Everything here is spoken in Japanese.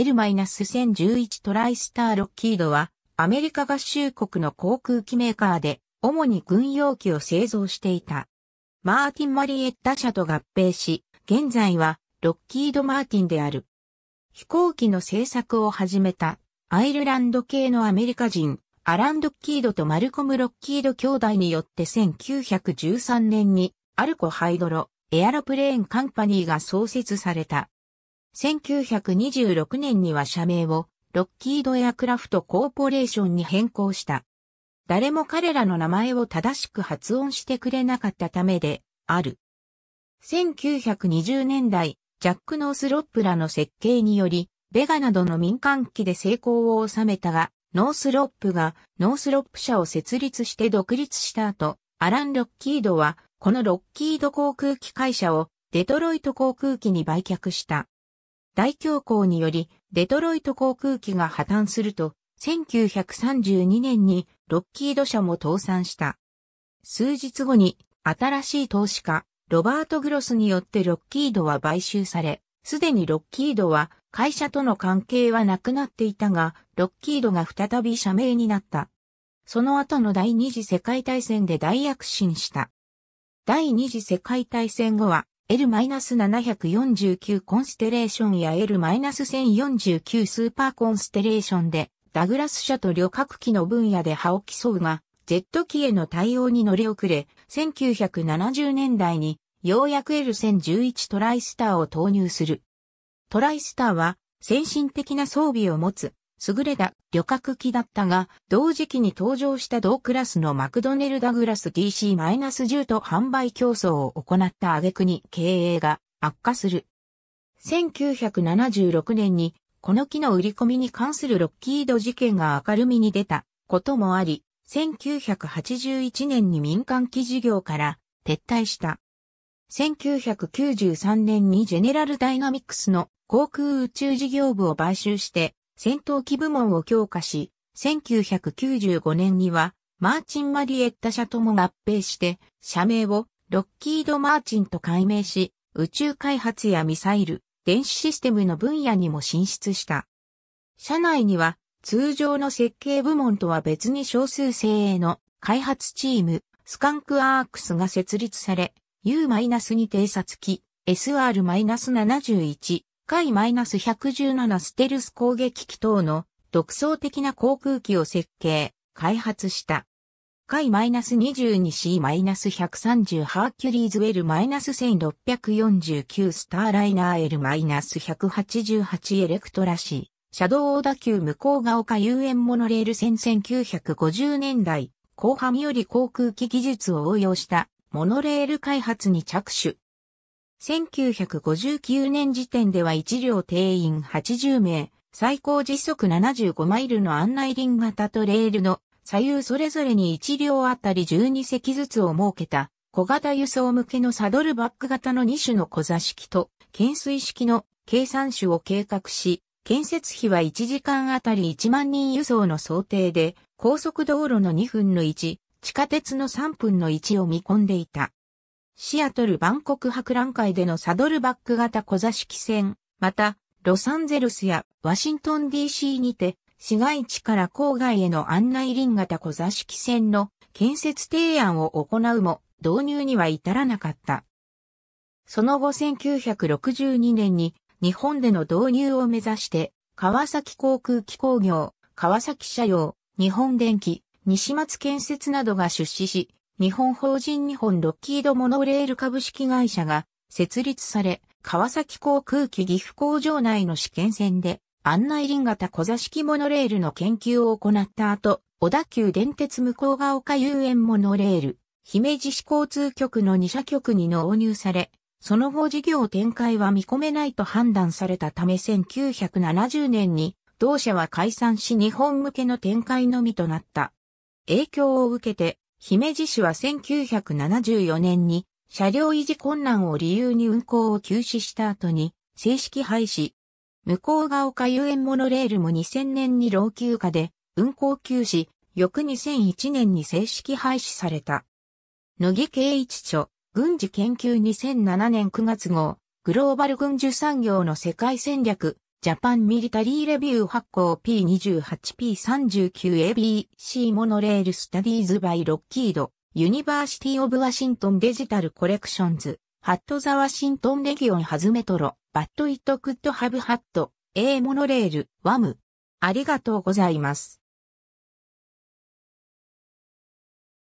L-1011 トライスターロッキードは、アメリカ合衆国の航空機メーカーで、主に軍用機を製造していた。マーティン・マリエッタ社と合併し、現在は、ロッキード・マーティンである。飛行機の製作を始めた、アイルランド系のアメリカ人、アラン・ロッキードとマルコム・ロッキード兄弟によって1913年に、アルコ・ハイドロ、エアロプレーン・カンパニーが創設された。1926年には社名をロッキードエアクラフトコーポレーションに変更した。誰も彼らの名前を正しく発音してくれなかったためである。1920年代、ジャック・ノースロップらの設計により、ベガなどの民間機で成功を収めたが、ノースロップがノースロップ社を設立して独立した後、アラン・ロッキードは、このロッキード航空機会社をデトロイト航空機に売却した。大恐慌により、デトロイト航空機が破綻すると、1932年にロッキード社も倒産した。数日後に新しい投資家、ロバート・グロスによってロッキードは買収され、すでにロッキードは会社との関係はなくなっていたが、ロッキードが再び社名になった。その後の第二次世界大戦で大躍進した。第二次世界大戦後は L-749 コンステレーションや L-1049 スーパーコンステレーションで、ダグラス社と旅客機の分野で歯を競うが、Z 機への対応に乗り遅れ、1970年代にようやく L1011 トライスターを投入する。トライスターは先進的な装備を持つ優れた旅客機だったが、同時期に登場した同クラスのマクドネル・ダグラス DC-10 と販売競争を行った挙句に経営が悪化する。1976年にこの機の売り込みに関するロッキード事件が明るみに出たこともあり、1981年に民間機事業から撤退した。1993年にジェネラルダイナミックスの航空宇宙事業部を買収して戦闘機部門を強化し、1995年には、マーチン・マリエッタ社とも合併して、社名をロッキード・マーチンと改名し、宇宙開発やミサイル、電子システムの分野にも進出した。社内には、通常の設計部門とは別に少数精鋭の開発チーム、スカンクアークスが設立され、U-2 偵察機 SR-71 イナス1 1 7ステルス攻撃機等の独創的な航空機を設計、開発した。Sky-22C-130 ハーキュリーズ L-1649 スターライナー L-188 エレクトラシー、シャドウオーダ級向こうが丘遊園モノレール線1950年代後半より航空機技術を応用したモノレール開発に着手。1959年時点では1両定員80名、最高時速75マイルの案内輪型とレールの左右それぞれに1両あたり12席ずつを設けた小型輸送向けのサドルバック型の2種の小座式と懸垂式の計算種を計画し、建設費は1時間あたり1万人輸送の想定で、高速道路の2分の1、地下鉄の3分の1を見込んでいた。シアトル万国博覧会でのサドルバック型小座式戦、また、ロサンゼルスやワシントン DC にて、市街地から郊外への案内輪型小座式線の建設提案を行うも、導入には至らなかった。その後1962年に日本での導入を目指して、川崎航空機工業、川崎車用、日本電機、西松建設などが出資し、日本法人日本ロッキードモノレール株式会社が設立され、川崎航空機岐阜工場内の試験船で案内輪型小座式モノレールの研究を行った後、小田急電鉄向こうが丘遊園モノレール、姫路市交通局の2社局に納入され、その後事業展開は見込めないと判断されたため1970年に同社は解散し日本向けの展開のみとなった。影響を受けて姫路市は1974年に車両維持困難を理由に運行を休止した後に正式廃止。向こうが丘遊園モノレールも2000年に老朽化で運行休止、翌2001年に正式廃止された。野木圭一著、軍事研究2007年9月号、グローバル軍需産業の世界戦略、ジャパンミリタリーレビュー発行 P28P39ABC モノレールスタディーズバイロッキードユニバーシティオブワシントンデジタルコレクションズハットザワシントンレギオンハズメトロバットイットクッドハブハット A モノレールワムありがとうございます。